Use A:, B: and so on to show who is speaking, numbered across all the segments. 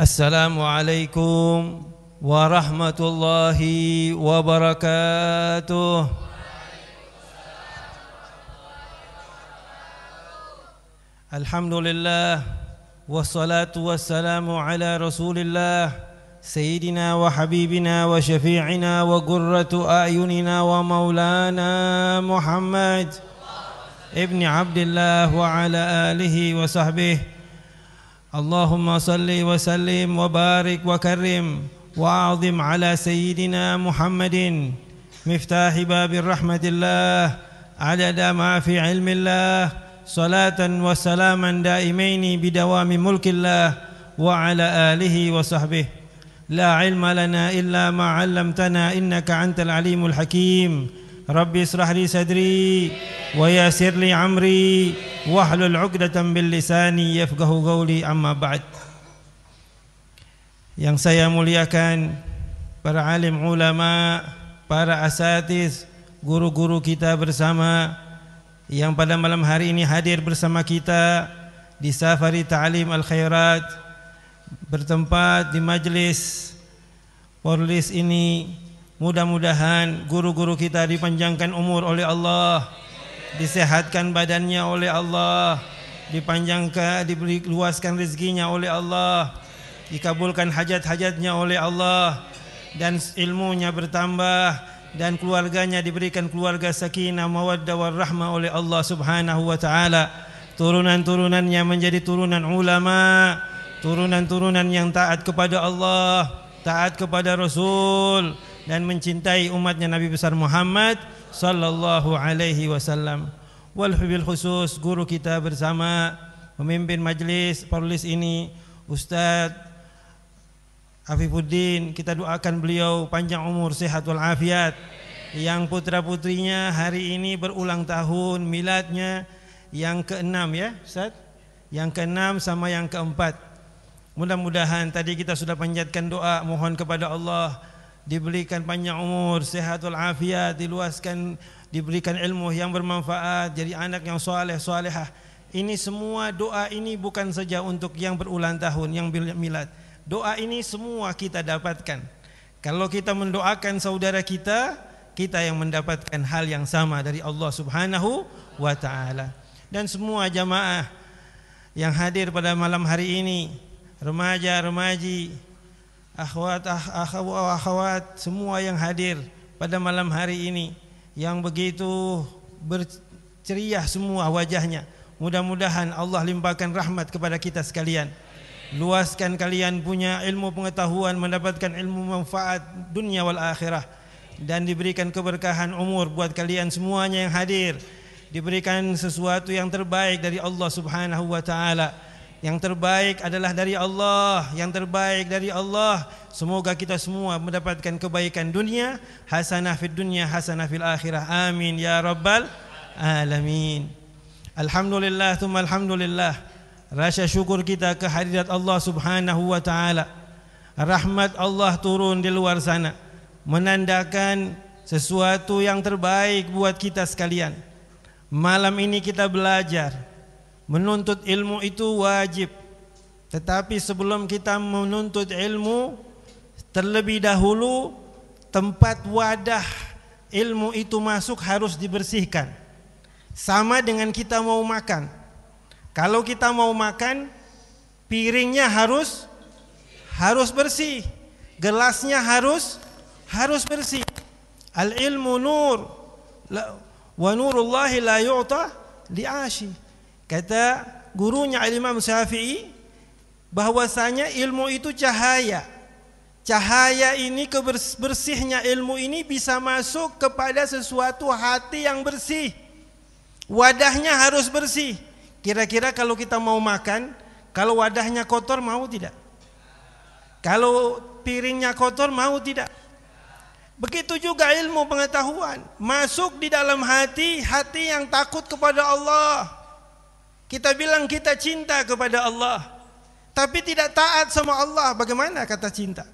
A: السلام عليكم ورحمة الله وبركاته الحمد لله والصلاة والسلام على رسول الله سيدنا وحبيبنا وشفيعنا وقرة أعيننا ومولانا محمد ابن عبد الله وعلى آله وصحبه اللهم صل وسلم وبارك وكرم واعظم على سيدنا محمد مفتاح باب رحمه الله عدد ما في علم الله صلاه وسلاما دائمين بدوام ملك الله وعلى اله وصحبه لا علم لنا الا ما علمتنا انك انت العليم الحكيم ربي اشرح لي صدري ويسر amri, عمري واحلل عقدة من lisani yafqahu qawli amma ba'd Yang saya muliakan para alim ulama, para asatis, guru-guru kita bersama yang pada malam hari ini hadir bersama kita di Safari Ta'lim Al-Khairat bertempat di majlis Porlis ini Mudah-mudahan guru-guru kita dipanjangkan umur oleh Allah Disehatkan badannya oleh Allah Dipanjangkan, diluaskan rezekinya oleh Allah Dikabulkan hajat-hajatnya oleh Allah Dan ilmunya bertambah Dan keluarganya diberikan keluarga sakinah mawadda warrahma oleh Allah subhanahu wa ta'ala Turunan-turunannya menjadi turunan ulama Turunan-turunan yang taat kepada Allah Taat kepada Rasul dan mencintai umatnya Nabi besar Muhammad sallallahu alaihi wasallam. Walhubil khusus guru kita bersama pemimpin majlis perlis ini Ustaz Afifuddin kita doakan beliau panjang umur sehat wal afiat yang putra putrinya hari ini berulang tahun miladnya yang keenam ya Ustaz yang keenam sama yang keempat mudah-mudahan tadi kita sudah panjatkan doa mohon kepada Allah diberikan panjang umur, sehat walafiat diluaskan, diberikan ilmu yang bermanfaat, jadi anak yang soleh, solehah. Ini semua doa ini bukan saja untuk yang berulang tahun, yang milad. Doa ini semua kita dapatkan. Kalau kita mendoakan saudara kita, kita yang mendapatkan hal yang sama dari Allah Subhanahu wa taala. Dan semua jamaah yang hadir pada malam hari ini, remaja, remaji, akhwat ah, akhwat semua yang hadir pada malam hari ini yang begitu berceria semua wajahnya mudah-mudahan Allah limpahkan rahmat kepada kita sekalian luaskan kalian punya ilmu pengetahuan mendapatkan ilmu manfaat dunia wal akhirah dan diberikan keberkahan umur buat kalian semuanya yang hadir diberikan sesuatu yang terbaik dari Allah Subhanahu wa taala Yang terbaik adalah dari Allah Yang terbaik dari Allah Semoga kita semua mendapatkan kebaikan dunia Hasanah fid dunia Hasanah fil akhirah Amin Ya Rabbal Alamin Alhamdulillah Thumma Alhamdulillah Rasa syukur kita kehadirat Allah subhanahu wa ta'ala Rahmat Allah turun di luar sana Menandakan sesuatu yang terbaik buat kita sekalian Malam ini kita belajar Menuntut ilmu itu wajib. Tetapi sebelum kita menuntut ilmu, terlebih dahulu tempat wadah ilmu itu masuk harus dibersihkan. Sama dengan kita mau makan. Kalau kita mau makan, piringnya harus harus bersih, gelasnya harus harus bersih. Al ilmu nur wa nurullahi la yu'ta li'ashi. Kata gurunya Imam Syafi'i bahwasanya ilmu itu cahaya. Cahaya ini kebersihnya ilmu ini bisa masuk kepada sesuatu hati yang bersih. Wadahnya harus bersih. Kira-kira kalau kita mau makan, kalau wadahnya kotor mau tidak? Kalau piringnya kotor mau tidak? Begitu juga ilmu pengetahuan masuk di dalam hati hati yang takut kepada Allah kita bilang kita cinta kepada Allah tapi tidak taat sama Allah, bagaimana kata cinta?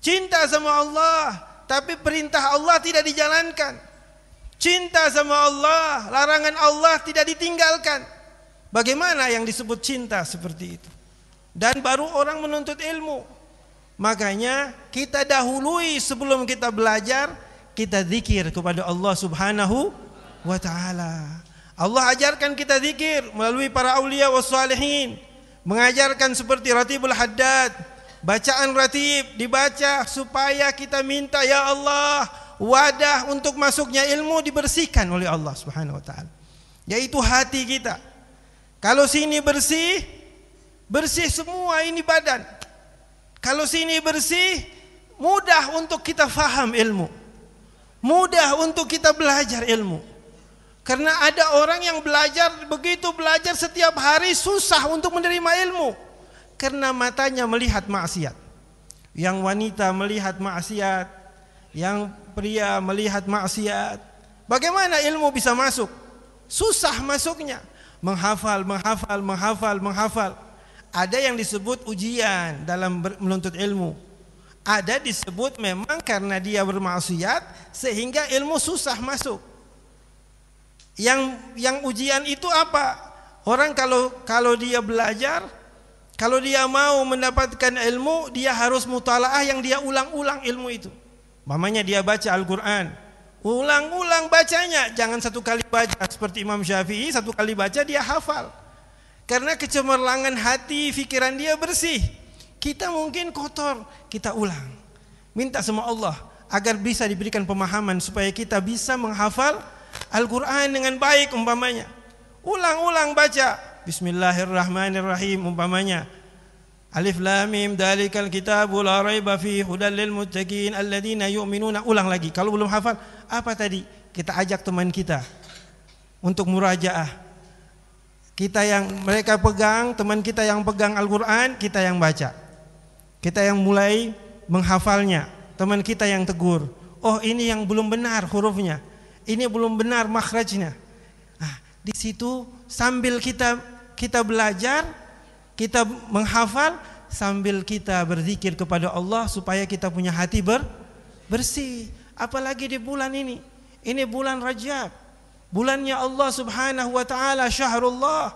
A: Cinta sama Allah tapi perintah Allah tidak dijalankan. Cinta sama Allah, larangan Allah tidak ditinggalkan. Bagaimana yang disebut cinta seperti itu? Dan baru orang menuntut ilmu. Makanya kita dahului sebelum kita belajar, kita zikir kepada Allah Subhanahu wa taala. Allah ajarkan kita zikir melalui para aulia wassalihin mengajarkan seperti Ratibul Haddad bacaan ratib dibaca supaya kita minta ya Allah wadah untuk masuknya ilmu dibersihkan oleh Allah Subhanahu wa taala yaitu hati kita kalau sini bersih bersih semua ini badan kalau sini bersih mudah untuk kita faham ilmu mudah untuk kita belajar ilmu karena ada orang yang belajar begitu belajar setiap hari susah untuk menerima ilmu karena matanya melihat maksiat. Yang wanita melihat maksiat, yang pria melihat maksiat. Bagaimana ilmu bisa masuk? Susah masuknya. Menghafal, menghafal, menghafal, menghafal. Ada yang disebut ujian dalam menuntut ilmu. Ada disebut memang karena dia bermaksiat sehingga ilmu susah masuk. Yang yang ujian itu apa? Orang kalau kalau dia belajar, kalau dia mau mendapatkan ilmu, dia harus mutalaah yang dia ulang-ulang ilmu itu. Mamanya dia baca Al-Qur'an. Ulang-ulang bacanya, jangan satu kali baca seperti Imam Syafi'i, satu kali baca dia hafal. Karena kecemerlangan hati, pikiran dia bersih. Kita mungkin kotor, kita ulang. Minta sama Allah agar bisa diberikan pemahaman supaya kita bisa menghafal Al-Quran dengan baik umpamanya. Ulang-ulang baca. Bismillahirrahmanirrahim umpamanya. Alif lam mim dalikal kitabu la raiba fi hudal lil muttaqin alladziina yu'minuna ulang lagi kalau belum hafal apa tadi kita ajak teman kita untuk murajaah kita yang mereka pegang teman kita yang pegang Al-Qur'an kita yang baca kita yang mulai menghafalnya teman kita yang tegur oh ini yang belum benar hurufnya ini belum benar makhrajnya. Nah, di situ sambil kita kita belajar, kita menghafal sambil kita berzikir kepada Allah supaya kita punya hati ber, bersih. Apalagi di bulan ini. Ini bulan Rajab. Bulannya Allah Subhanahu wa taala syahrullah.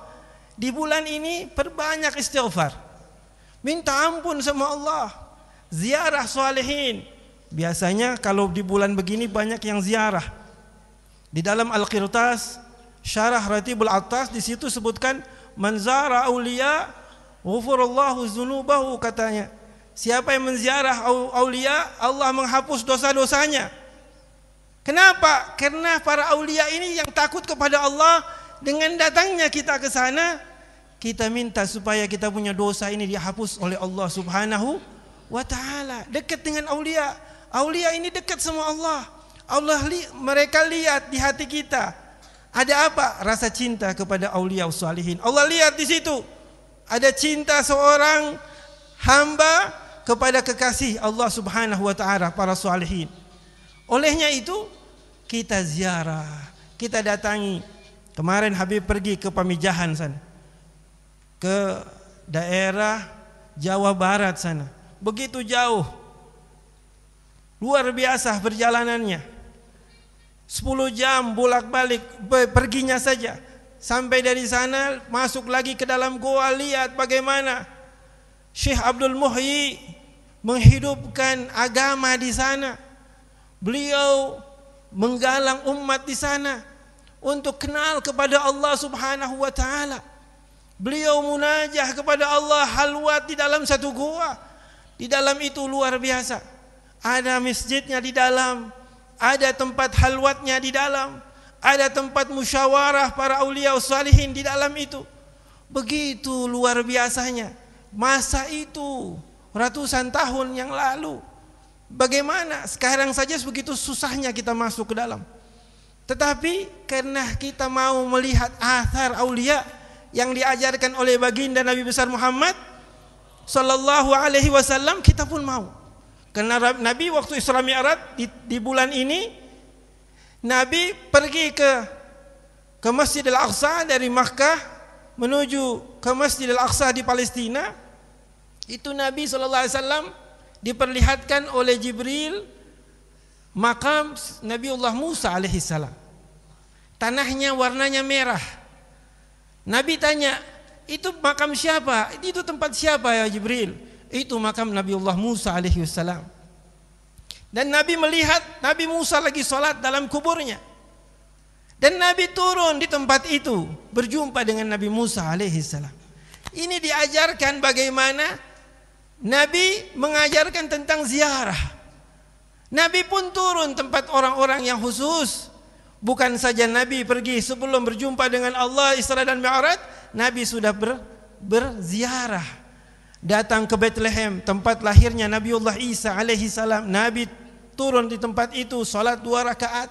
A: Di bulan ini perbanyak istighfar. Minta ampun sama Allah. Ziarah salihin. Biasanya kalau di bulan begini banyak yang ziarah di dalam Al-Qirtas Syarah Ratibul Attas di situ sebutkan manzara aulia ghufurallahu dzunubahu katanya. Siapa yang menziarah aulia Allah menghapus dosa-dosanya. Kenapa? Karena para aulia ini yang takut kepada Allah dengan datangnya kita ke sana kita minta supaya kita punya dosa ini dihapus oleh Allah Subhanahu wa taala. Dekat dengan aulia. Aulia ini dekat sama Allah. Allah li, mereka lihat di hati kita ada apa? Rasa cinta kepada aulia salihin. Allah lihat di situ. Ada cinta seorang hamba kepada kekasih Allah Subhanahu wa taala para salihin. Olehnya itu kita ziarah, kita datangi. Kemarin Habib pergi ke Pamijahan sana. Ke daerah Jawa Barat sana. Begitu jauh. Luar biasa perjalanannya. 10 jam bolak-balik perginya saja. Sampai dari sana masuk lagi ke dalam goa lihat bagaimana Syekh Abdul Muhyi menghidupkan agama di sana. Beliau menggalang umat di sana untuk kenal kepada Allah Subhanahu wa taala. Beliau munajah kepada Allah halwat di dalam satu gua. Di dalam itu luar biasa. Ada masjidnya di dalam, ada tempat halwatnya di dalam, ada tempat musyawarah para aulia salihin di dalam itu. Begitu luar biasanya. Masa itu ratusan tahun yang lalu. Bagaimana sekarang saja begitu susahnya kita masuk ke dalam. Tetapi karena kita mau melihat athar aulia yang diajarkan oleh baginda Nabi besar Muhammad sallallahu alaihi wasallam kita pun mau. Karena Nabi waktu Isra Mi'raj di, di bulan ini Nabi pergi ke ke Masjid Al-Aqsa dari Makkah menuju ke Masjid Al-Aqsa di Palestina. Itu Nabi sallallahu alaihi wasallam diperlihatkan oleh Jibril makam Nabiullah Musa alaihi salam. Tanahnya warnanya merah. Nabi tanya, "Itu makam siapa? Itu tempat siapa ya Jibril?" Itu makam Nabi Allah Musa alaihi wasallam. Dan Nabi melihat Nabi Musa lagi sholat dalam kuburnya. Dan Nabi turun di tempat itu berjumpa dengan Nabi Musa alaihi salam. Ini diajarkan bagaimana Nabi mengajarkan tentang ziarah. Nabi pun turun tempat orang-orang yang khusus. Bukan saja Nabi pergi sebelum berjumpa dengan Allah Isra dan Mi'raj, Nabi sudah ber, berziarah datang ke Bethlehem tempat lahirnya Nabiullah Isa alaihi salam Nabi turun di tempat itu salat dua rakaat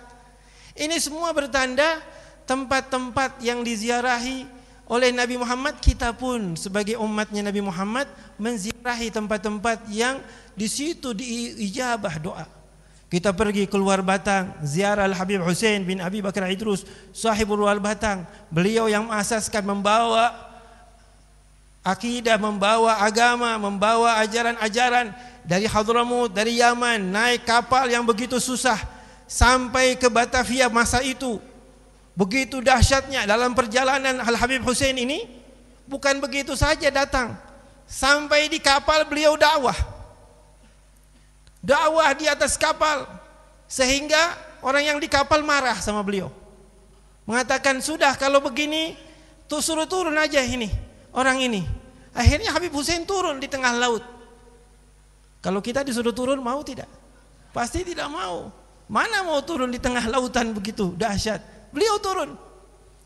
A: ini semua bertanda tempat-tempat yang diziarahi oleh Nabi Muhammad kita pun sebagai umatnya Nabi Muhammad menziarahi tempat-tempat yang di situ diijabah doa kita pergi keluar Batang, ziarah Al-Habib Hussein bin Abi Bakar Idrus, sahibul wal Batang. Beliau yang mengasaskan membawa Akidah membawa agama, membawa ajaran-ajaran dari Hadramut, dari Yaman, naik kapal yang begitu susah sampai ke Batavia masa itu. Begitu dahsyatnya dalam perjalanan Al Habib Hussein ini bukan begitu saja datang. Sampai di kapal beliau dakwah. Dakwah di atas kapal sehingga orang yang di kapal marah sama beliau. Mengatakan sudah kalau begini tuh suruh turun aja ini orang ini. Akhirnya Habib Hussein turun di tengah laut. Kalau kita disuruh turun mau tidak? Pasti tidak mau. Mana mau turun di tengah lautan begitu dahsyat. Beliau turun.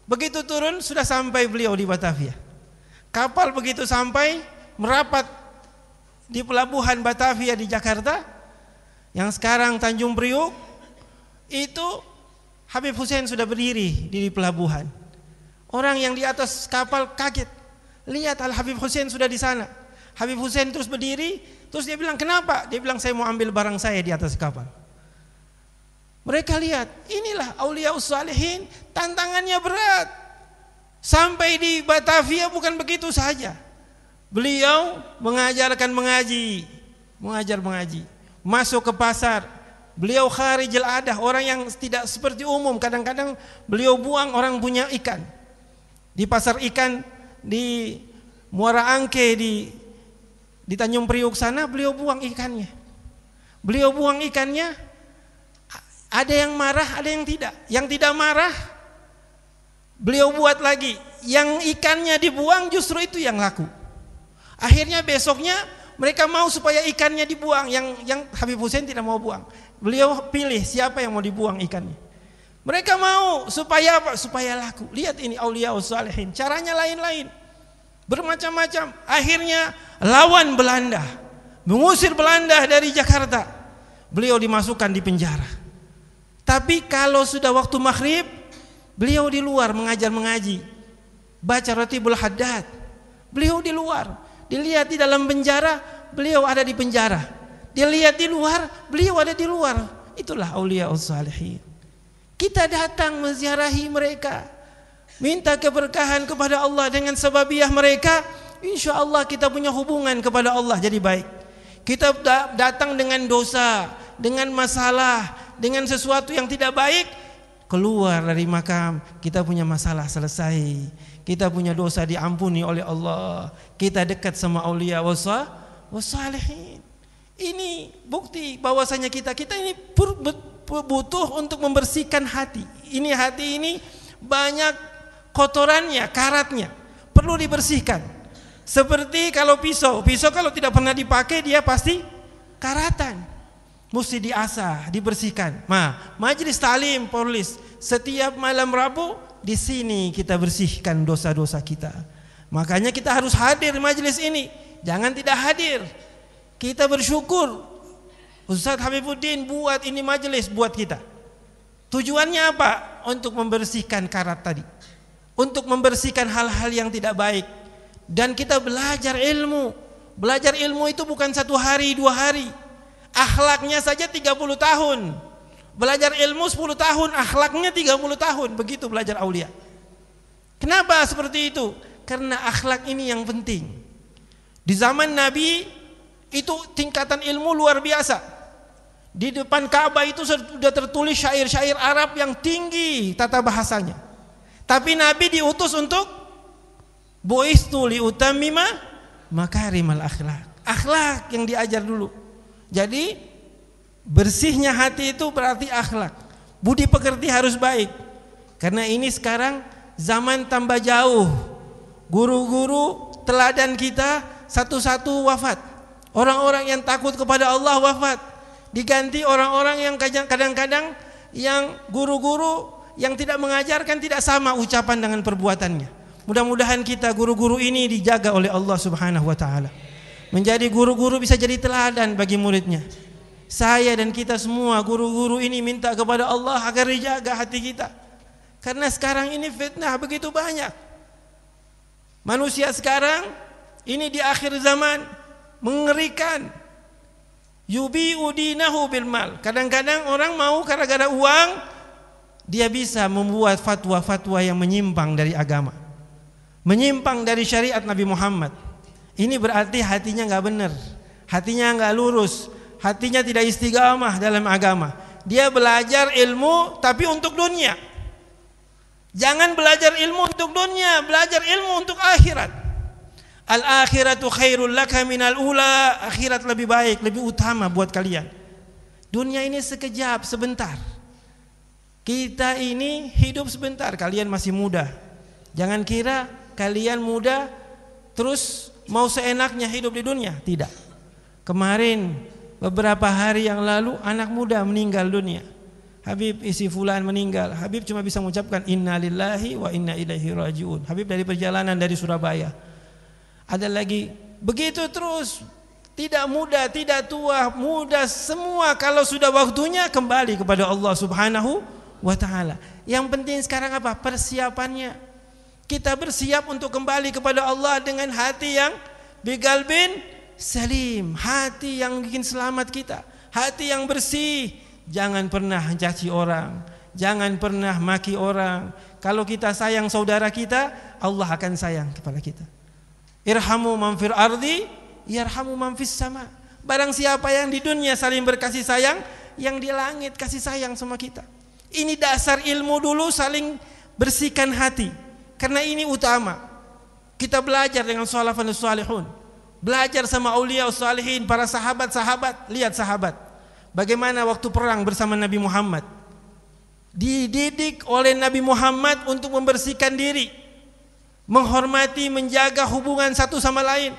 A: Begitu turun sudah sampai beliau di Batavia. Kapal begitu sampai merapat di pelabuhan Batavia di Jakarta yang sekarang Tanjung Priuk itu Habib Hussein sudah berdiri di pelabuhan. Orang yang di atas kapal kaget. Lihat Al Habib Hussein sudah di sana. Habib Hussein terus berdiri, terus dia bilang, "Kenapa?" Dia bilang, "Saya mau ambil barang saya di atas kapal." Mereka lihat, inilah aulia Usalihin, tantangannya berat. Sampai di Batavia bukan begitu saja. Beliau mengajarkan mengaji, mengajar mengaji, masuk ke pasar. Beliau kharijil adah, orang yang tidak seperti umum. Kadang-kadang beliau buang orang punya ikan. Di pasar ikan di Muara Angke di di Tanjung Priuk sana beliau buang ikannya. Beliau buang ikannya ada yang marah, ada yang tidak. Yang tidak marah beliau buat lagi. Yang ikannya dibuang justru itu yang laku. Akhirnya besoknya mereka mau supaya ikannya dibuang yang yang Habib Hussein tidak mau buang. Beliau pilih siapa yang mau dibuang ikannya. Mereka mau supaya apa? Supaya laku. Lihat ini aulia salihin. Caranya lain-lain. Bermacam-macam. Akhirnya lawan Belanda. Mengusir Belanda dari Jakarta. Beliau dimasukkan di penjara. Tapi kalau sudah waktu maghrib, beliau di luar mengajar mengaji. Baca roti Haddad. Beliau di luar. Dilihat di dalam penjara, beliau ada di penjara. Dilihat di luar, beliau ada di luar. Itulah aulia salihin. Kita datang menziarahi mereka Minta keberkahan kepada Allah dengan sebabiah mereka Insya Allah kita punya hubungan kepada Allah jadi baik Kita datang dengan dosa Dengan masalah Dengan sesuatu yang tidak baik Keluar dari makam Kita punya masalah selesai Kita punya dosa diampuni oleh Allah Kita dekat sama awliya Wasa, salihin Ini bukti bahwasanya kita kita ini butuh untuk membersihkan hati. Ini hati ini banyak kotorannya, karatnya. Perlu dibersihkan. Seperti kalau pisau, pisau kalau tidak pernah dipakai dia pasti karatan. Mesti diasah, dibersihkan. Nah, majelis talim polis setiap malam Rabu di sini kita bersihkan dosa-dosa kita. Makanya kita harus hadir majelis ini. Jangan tidak hadir. Kita bersyukur Ustaz Habibuddin buat ini majelis buat kita. Tujuannya apa? Untuk membersihkan karat tadi. Untuk membersihkan hal-hal yang tidak baik. Dan kita belajar ilmu. Belajar ilmu itu bukan satu hari, dua hari. Akhlaknya saja 30 tahun. Belajar ilmu 10 tahun, akhlaknya 30 tahun. Begitu belajar aulia. Kenapa seperti itu? Karena akhlak ini yang penting. Di zaman Nabi itu tingkatan ilmu luar biasa. Di depan Ka'bah itu sudah tertulis syair-syair Arab yang tinggi tata bahasanya. Tapi Nabi diutus untuk buistu li utamima makarimal akhlak. Akhlak yang diajar dulu. Jadi bersihnya hati itu berarti akhlak. Budi pekerti harus baik. Karena ini sekarang zaman tambah jauh. Guru-guru teladan kita satu-satu wafat. Orang-orang yang takut kepada Allah wafat. Diganti orang-orang yang kadang-kadang yang guru-guru yang tidak mengajarkan tidak sama ucapan dengan perbuatannya. Mudah-mudahan kita guru-guru ini dijaga oleh Allah Subhanahu wa taala. Menjadi guru-guru bisa jadi teladan bagi muridnya. Saya dan kita semua guru-guru ini minta kepada Allah agar dijaga hati kita. Karena sekarang ini fitnah begitu banyak. Manusia sekarang ini di akhir zaman mengerikan. Yubi udinahu bil mal. Kadang-kadang orang mau gara-gara uang dia bisa membuat fatwa-fatwa yang menyimpang dari agama. Menyimpang dari syariat Nabi Muhammad. Ini berarti hatinya nggak benar, hatinya nggak lurus, hatinya tidak istiqamah dalam agama. Dia belajar ilmu tapi untuk dunia. Jangan belajar ilmu untuk dunia, belajar ilmu untuk akhirat. Al akhiratu khairul laka minal ula. Akhirat lebih baik, lebih utama buat kalian. Dunia ini sekejap, sebentar. Kita ini hidup sebentar, kalian masih muda. Jangan kira kalian muda terus mau seenaknya hidup di dunia, tidak. Kemarin beberapa hari yang lalu anak muda meninggal dunia. Habib isi fulan meninggal. Habib cuma bisa mengucapkan innalillahi wa inna ilaihi rajiun. Habib dari perjalanan dari Surabaya ada lagi begitu terus tidak muda, tidak tua, muda semua kalau sudah waktunya kembali kepada Allah Subhanahu wa taala. Yang penting sekarang apa? Persiapannya. Kita bersiap untuk kembali kepada Allah dengan hati yang bigal bin salim, hati yang bikin selamat kita, hati yang bersih. Jangan pernah caci orang, jangan pernah maki orang. Kalau kita sayang saudara kita, Allah akan sayang kepada kita. Irhamu manfir ardi, yarhamu manfis sama. Barang siapa yang di dunia saling berkasih sayang, yang di langit kasih sayang sama kita. Ini dasar ilmu dulu saling bersihkan hati. Karena ini utama. Kita belajar dengan salafan salihun. Belajar sama aulia salihin, para sahabat-sahabat, lihat sahabat. Bagaimana waktu perang bersama Nabi Muhammad. Dididik oleh Nabi Muhammad untuk membersihkan diri menghormati, menjaga hubungan satu sama lain.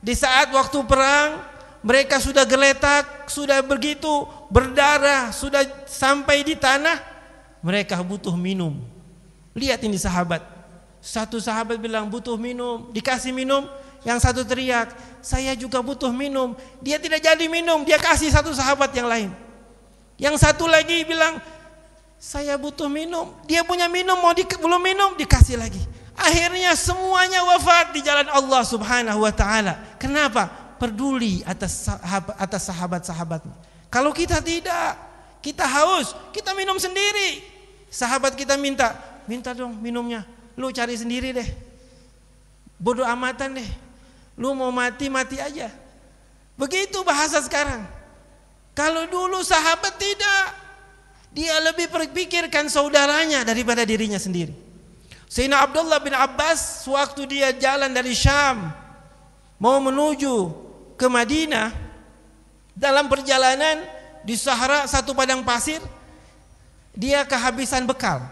A: Di saat waktu perang, mereka sudah geletak, sudah begitu berdarah, sudah sampai di tanah, mereka butuh minum. Lihat ini sahabat. Satu sahabat bilang butuh minum, dikasih minum, yang satu teriak, saya juga butuh minum. Dia tidak jadi minum, dia kasih satu sahabat yang lain. Yang satu lagi bilang, saya butuh minum. Dia punya minum, mau di, belum minum, dikasih lagi. Akhirnya semuanya wafat di jalan Allah Subhanahu wa taala. Kenapa? Peduli atas sahabat, atas sahabat-sahabatnya. Kalau kita tidak, kita haus, kita minum sendiri. Sahabat kita minta, minta dong minumnya. Lu cari sendiri deh. Bodoh amatan deh. Lu mau mati mati aja. Begitu bahasa sekarang. Kalau dulu sahabat tidak, dia lebih berpikirkan saudaranya daripada dirinya sendiri. Sehingga Abdullah bin Abbas waktu dia jalan dari Syam mau menuju ke Madinah dalam perjalanan di Sahara satu padang pasir dia kehabisan bekal.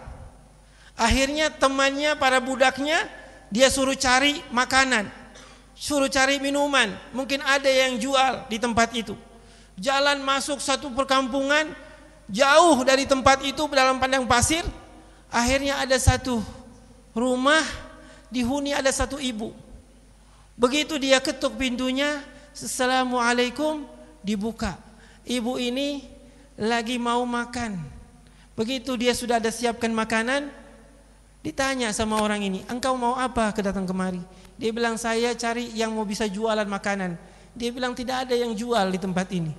A: Akhirnya temannya para budaknya dia suruh cari makanan, suruh cari minuman, mungkin ada yang jual di tempat itu. Jalan masuk satu perkampungan jauh dari tempat itu dalam padang pasir, akhirnya ada satu rumah dihuni ada satu ibu. Begitu dia ketuk pintunya, Assalamualaikum, dibuka. Ibu ini lagi mau makan. Begitu dia sudah ada siapkan makanan, ditanya sama orang ini, engkau mau apa kedatang kemari? Dia bilang, saya cari yang mau bisa jualan makanan. Dia bilang, tidak ada yang jual di tempat ini.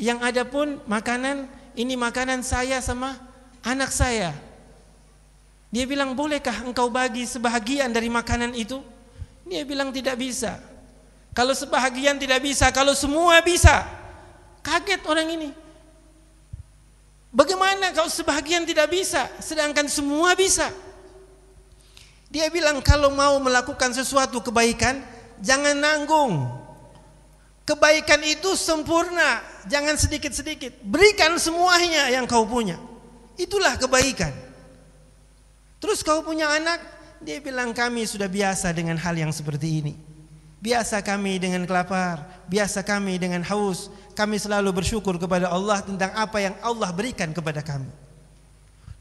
A: Yang ada pun makanan, ini makanan saya sama anak saya. Dia bilang, bolehkah engkau bagi sebahagian dari makanan itu? Dia bilang tidak bisa. Kalau sebahagian tidak bisa, kalau semua bisa. Kaget orang ini. Bagaimana kalau sebahagian tidak bisa, sedangkan semua bisa? Dia bilang kalau mau melakukan sesuatu kebaikan, jangan nanggung. Kebaikan itu sempurna, jangan sedikit-sedikit. Berikan semuanya yang kau punya. Itulah kebaikan. Terus kau punya anak? Dia bilang kami sudah biasa dengan hal yang seperti ini. Biasa kami dengan kelapar, biasa kami dengan haus. Kami selalu bersyukur kepada Allah tentang apa yang Allah berikan kepada kami.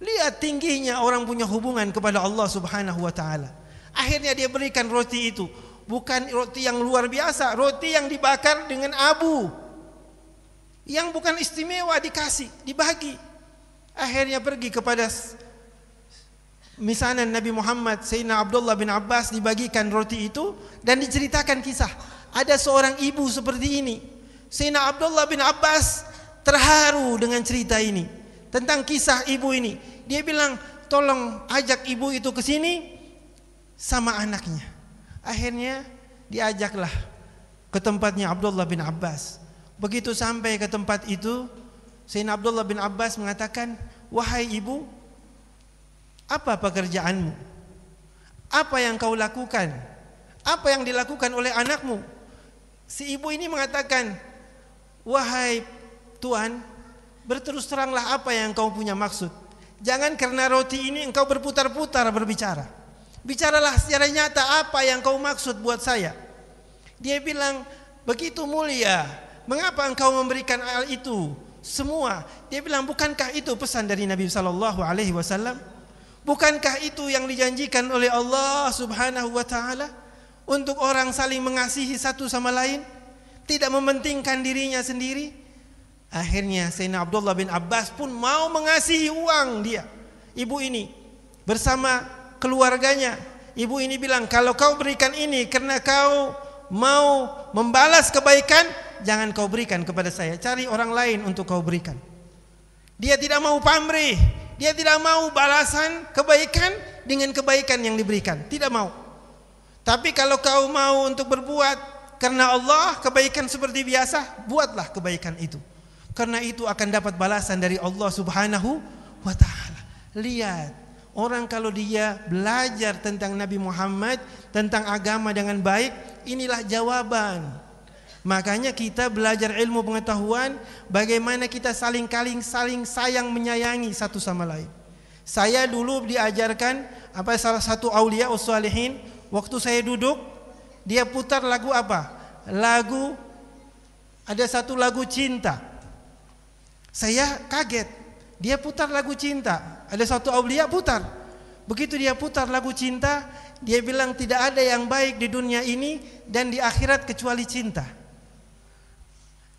A: Lihat tingginya orang punya hubungan kepada Allah Subhanahu wa taala. Akhirnya dia berikan roti itu, bukan roti yang luar biasa, roti yang dibakar dengan abu. Yang bukan istimewa dikasih, dibagi. Akhirnya pergi kepada misalnya Nabi Muhammad Sayyidina Abdullah bin Abbas dibagikan roti itu dan diceritakan kisah ada seorang ibu seperti ini Sayyidina Abdullah bin Abbas terharu dengan cerita ini tentang kisah ibu ini dia bilang tolong ajak ibu itu ke sini sama anaknya akhirnya diajaklah ke tempatnya Abdullah bin Abbas begitu sampai ke tempat itu Sayyidina Abdullah bin Abbas mengatakan wahai ibu apa pekerjaanmu? Apa yang kau lakukan? Apa yang dilakukan oleh anakmu? Si ibu ini mengatakan, "Wahai Tuhan, berterus teranglah apa yang kau punya maksud. Jangan karena roti ini engkau berputar-putar berbicara. Bicaralah secara nyata apa yang kau maksud buat saya." Dia bilang, "Begitu mulia, mengapa engkau memberikan hal itu?" semua. Dia bilang bukankah itu pesan dari Nabi sallallahu alaihi wasallam? Bukankah itu yang dijanjikan oleh Allah Subhanahu wa taala untuk orang saling mengasihi satu sama lain, tidak mementingkan dirinya sendiri? Akhirnya Sayyidina Abdullah bin Abbas pun mau mengasihi uang dia. Ibu ini bersama keluarganya, ibu ini bilang, "Kalau kau berikan ini karena kau mau membalas kebaikan, jangan kau berikan kepada saya. Cari orang lain untuk kau berikan." Dia tidak mau pamrih dia tidak mau balasan kebaikan dengan kebaikan yang diberikan. Tidak mau. Tapi kalau kau mau untuk berbuat karena Allah kebaikan seperti biasa, buatlah kebaikan itu. Karena itu akan dapat balasan dari Allah Subhanahu wa taala. Lihat Orang kalau dia belajar tentang Nabi Muhammad, tentang agama dengan baik, inilah jawaban. Makanya kita belajar ilmu pengetahuan bagaimana kita saling kaling saling sayang menyayangi satu sama lain. Saya dulu diajarkan apa salah satu aulia ussalihin waktu saya duduk dia putar lagu apa? Lagu ada satu lagu cinta. Saya kaget. Dia putar lagu cinta. Ada satu aulia putar. Begitu dia putar lagu cinta, dia bilang tidak ada yang baik di dunia ini dan di akhirat kecuali cinta.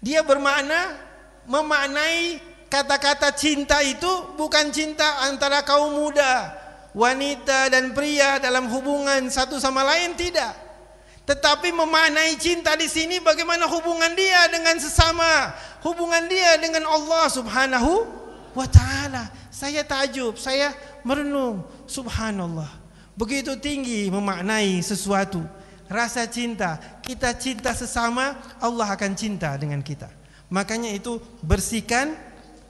A: Dia bermakna memaknai kata-kata cinta itu bukan cinta antara kaum muda, wanita dan pria dalam hubungan satu sama lain tidak. Tetapi memaknai cinta di sini bagaimana hubungan dia dengan sesama, hubungan dia dengan Allah Subhanahu wa taala. Saya takjub, saya merenung, subhanallah. Begitu tinggi memaknai sesuatu rasa cinta, kita cinta sesama, Allah akan cinta dengan kita. Makanya itu bersihkan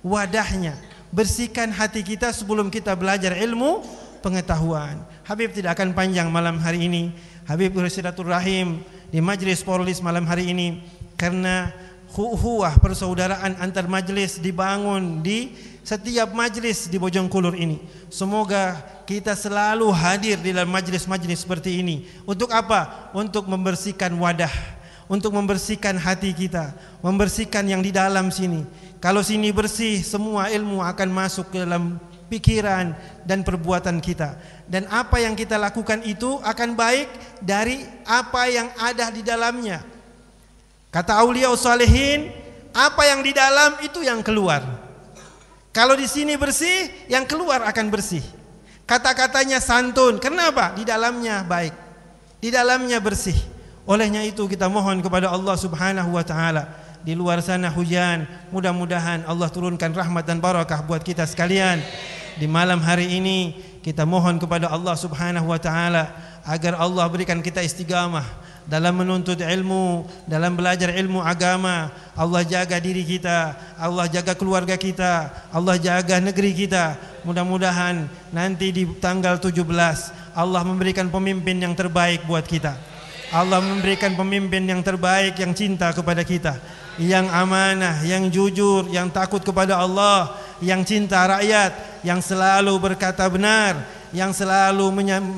A: wadahnya, bersihkan hati kita sebelum kita belajar ilmu pengetahuan. Habib tidak akan panjang malam hari ini. Habib Rahim di Majlis Porlis malam hari ini karena huwah persaudaraan antar majelis dibangun di setiap majelis di Bojongkulur ini. Semoga kita selalu hadir di dalam majelis-majelis seperti ini. Untuk apa? Untuk membersihkan wadah, untuk membersihkan hati kita, membersihkan yang di dalam sini. Kalau sini bersih, semua ilmu akan masuk ke dalam pikiran dan perbuatan kita. Dan apa yang kita lakukan itu akan baik dari apa yang ada di dalamnya Kata Aulia Salihin, apa yang di dalam itu yang keluar. Kalau di sini bersih, yang keluar akan bersih. Kata-katanya santun, kenapa? Di dalamnya baik. Di dalamnya bersih. Olehnya itu kita mohon kepada Allah Subhanahu wa taala di luar sana hujan mudah-mudahan Allah turunkan rahmat dan barakah buat kita sekalian di malam hari ini kita mohon kepada Allah Subhanahu wa taala agar Allah berikan kita istiqamah dalam menuntut ilmu, dalam belajar ilmu agama. Allah jaga diri kita, Allah jaga keluarga kita, Allah jaga negeri kita. Mudah-mudahan nanti di tanggal 17 Allah memberikan pemimpin yang terbaik buat kita. Allah memberikan pemimpin yang terbaik yang cinta kepada kita, yang amanah, yang jujur, yang takut kepada Allah, yang cinta rakyat, yang selalu berkata benar, yang selalu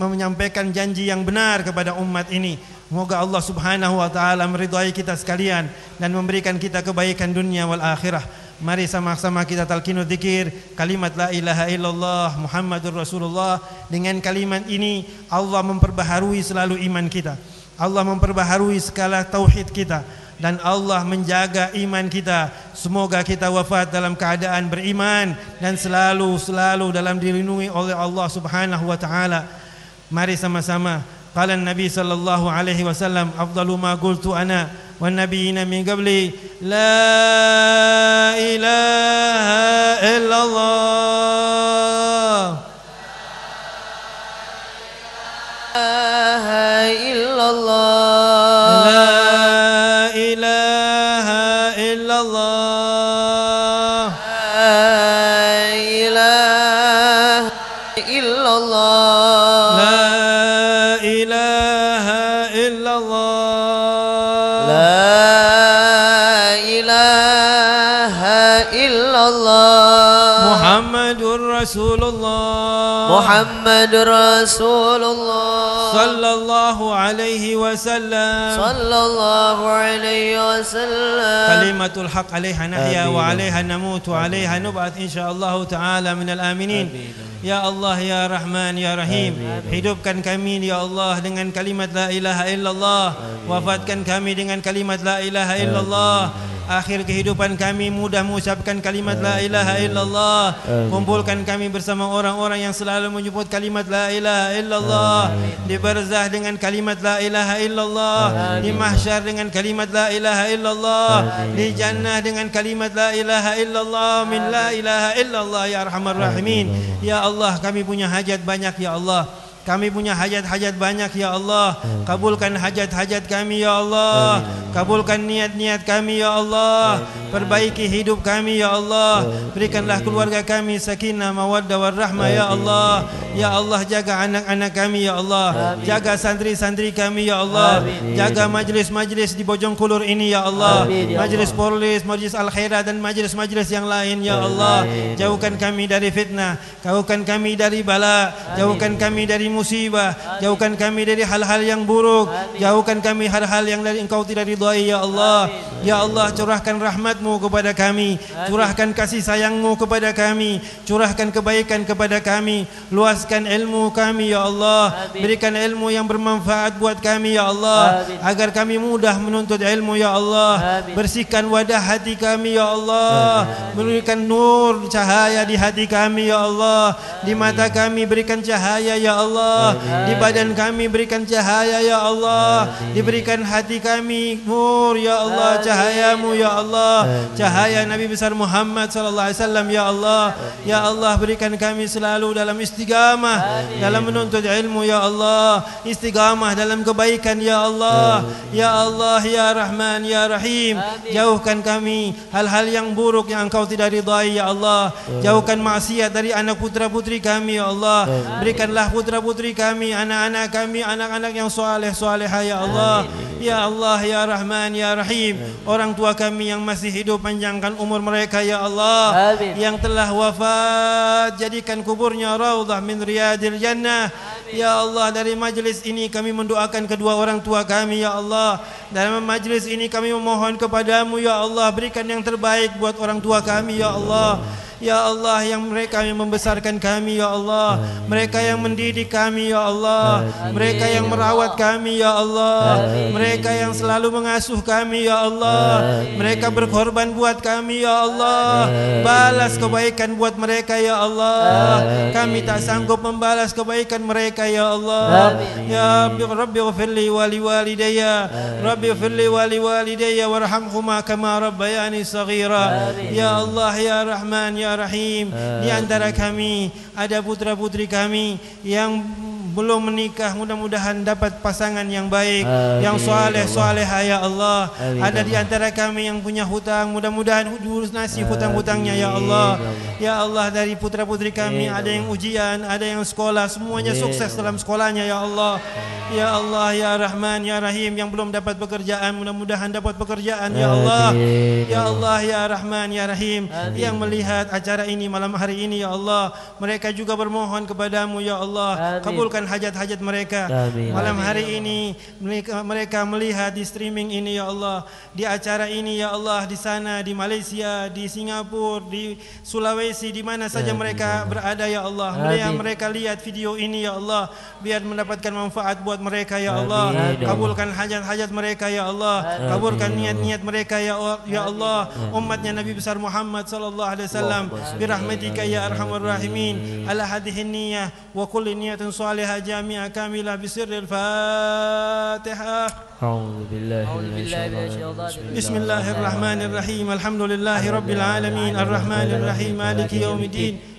A: menyampaikan janji yang benar kepada umat ini. Semoga Allah Subhanahu wa taala meridhai kita sekalian dan memberikan kita kebaikan dunia wal akhirah. Mari sama-sama kita talqinu zikir kalimat la ilaha illallah Muhammadur Rasulullah. Dengan kalimat ini Allah memperbaharui selalu iman kita. Allah memperbaharui segala tauhid kita dan Allah menjaga iman kita. Semoga kita wafat dalam keadaan beriman dan selalu selalu dalam dilindungi oleh Allah Subhanahu wa taala. Mari sama-sama قال النبي صلى الله عليه وسلم أفضل ما قلت أنا والنبيين من قبلي لا رسول الله محمد رسول الله صلى الله عليه وسلم صلى الله عليه وسلم كلمة الحق عليها نحيا وعليها نموت وعليها نبعث إن شاء الله تعالى من الآمنين Ya Allah ya Rahman ya Rahim hidupkan kami ya Allah dengan kalimat la ilaha illallah wafatkan kami dengan kalimat la ilaha illallah Amin. akhir kehidupan kami mudah mengucapkan kalimat la ilaha illallah kumpulkan kami bersama orang-orang yang selalu menyebut kalimat la ilaha illallah di barzah dengan kalimat la ilaha illallah di mahsyar dengan kalimat la ilaha illallah di jannah dengan kalimat la ilaha illallah min la ilaha illallah ya arhamar rahimin ya allah kami punya hajat banyak ya allah Kami punya hajat-hajat banyak ya Allah. Kabulkan hajat-hajat kami ya Allah. Kabulkan niat-niat kami ya Allah. Perbaiki hidup kami ya Allah. Berikanlah keluarga kami sakinah, mawaddah warahmah ya Allah. Ya Allah jaga anak-anak kami ya Allah. Jaga santri-santri kami ya Allah. Jaga majlis-majlis di Bojongkulur ini ya Allah. Ya majlis polis, majlis Al-Khairah dan majlis-majlis yang lain ya Allah. Jauhkan kami dari fitnah, jauhkan kami dari bala, jauhkan kami dari musibah jauhkan kami dari hal-hal yang buruk jauhkan kami hal-hal yang dari engkau tidak ridhai ya Allah ya Allah curahkan rahmatmu kepada kami curahkan kasih sayangmu kepada kami curahkan kebaikan kepada kami luaskan ilmu kami ya Allah berikan ilmu yang bermanfaat buat kami ya Allah agar kami mudah menuntut ilmu ya Allah bersihkan wadah hati kami ya Allah berikan nur cahaya di hati kami ya Allah di mata kami berikan cahaya ya Allah Allah di badan kami berikan cahaya ya Allah diberikan hati kami nur ya Allah cahayamu ya Allah cahaya Nabi besar Muhammad sallallahu alaihi wasallam ya Allah ya Allah berikan kami selalu dalam istigamah dalam menuntut ilmu ya Allah Istigamah dalam kebaikan ya Allah ya Allah ya Rahman ya Rahim jauhkan kami hal-hal yang buruk yang engkau tidak ridai ya Allah jauhkan maksiat dari anak putra putri kami ya Allah berikanlah putra putri putri kami, anak-anak kami, anak-anak yang soleh-solehah ya Allah. Ya Allah, ya Rahman, ya Rahim. Orang tua kami yang masih hidup panjangkan umur mereka ya Allah. Yang telah wafat jadikan kuburnya raudhah min riyadil jannah. Ya Allah, dari majlis ini kami mendoakan kedua orang tua kami ya Allah. Dalam majlis ini kami memohon kepadamu ya Allah, berikan yang terbaik buat orang tua kami ya Allah. Ya Allah yang mereka yang membesarkan kami Ya Allah Amin. Mereka yang mendidik kami Ya Allah Amin. Mereka yang merawat kami Ya Allah Amin. Mereka yang selalu mengasuh kami Ya Allah Amin. Mereka berkorban buat kami Ya Allah Amin. Balas kebaikan buat mereka Ya Allah Amin. Kami tak sanggup membalas kebaikan mereka Ya Allah Amin. Ya Rabbi ghafirli wali walidayya Rabbi ghafirli wali walidayya warhamhuma kama rabbayani saghira Ya Allah Ya Rahman Ya ya rahim ah. di antara kami ada putra-putri kami yang belum menikah mudah-mudahan dapat pasangan yang baik Amin. yang ya soleh salehah ya Allah Amin. ada di ya antara kami yang punya hutang mudah-mudahan diurus nasi hutang-hutangnya ya, ya Allah ya Allah dari putra-putri kami Amin. ada yang ujian ada yang sekolah semuanya Amin. sukses dalam sekolahnya ya Allah Amin. Ya Allah, Ya Rahman, Ya Rahim yang belum dapat pekerjaan mudah-mudahan dapat pekerjaan Ya, ya Allah, Ya Allah, Ya Rahman, Ya Rahim yang melihat acara ini malam hari ini Ya Allah mereka juga bermohon kepadamu Ya Allah kabulkan hajat-hajat mereka malam hari ini mereka, melihat di streaming ini Ya Allah di acara ini Ya Allah di sana di Malaysia di Singapura di Sulawesi di mana saja mereka berada Ya Allah mereka lihat video ini Ya Allah biar mendapatkan manfaat buat buat mereka ya Allah kabulkan hajat-hajat mereka ya Allah kabulkan niat-niat mereka ya ya Allah umatnya Nabi besar Muhammad sallallahu alaihi wasallam birahmatika ya arhamar rahimin ala hadhihi niyya wa kulli niyatin salihah jami'a kamilah bisirril fatiha أعوذ بالله من الشيطان بسم الله الرحمن الرحيم الحمد لله رب العالمين الرحمن الرحيم مالك يوم الدين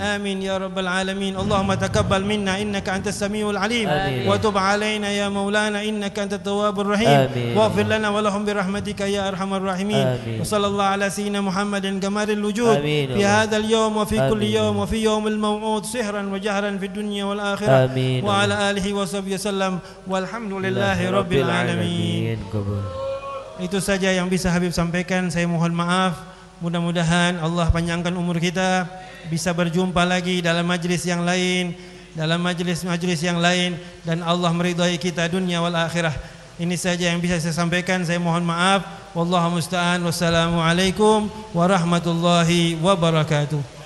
A: آمين يا رب العالمين اللهم تقبل منا إنك أنت السميع العليم آمين. وتب علينا يا مولانا إنك أنت التواب الرحيم واغفر لنا ولهم برحمتك يا أرحم الراحمين وصلى الله على سيدنا محمد جمال الوجود آمين. في هذا اليوم وفي آمين. كل يوم وفي يوم الموعود سحرا وجهرا في الدنيا والآخرة آمين. وعلى آله وصحبه وسلم والحمد لله رب العالمين Itu saja yang bisa Habib sampaikan. Saya mohon maaf. Mudah-mudahan Allah panjangkan umur kita. bisa berjumpa lagi dalam majlis yang lain dalam majlis-majlis yang lain dan Allah meridhai kita dunia wal akhirah ini saja yang bisa saya sampaikan saya mohon maaf wallahu musta'an wassalamu alaikum warahmatullahi wabarakatuh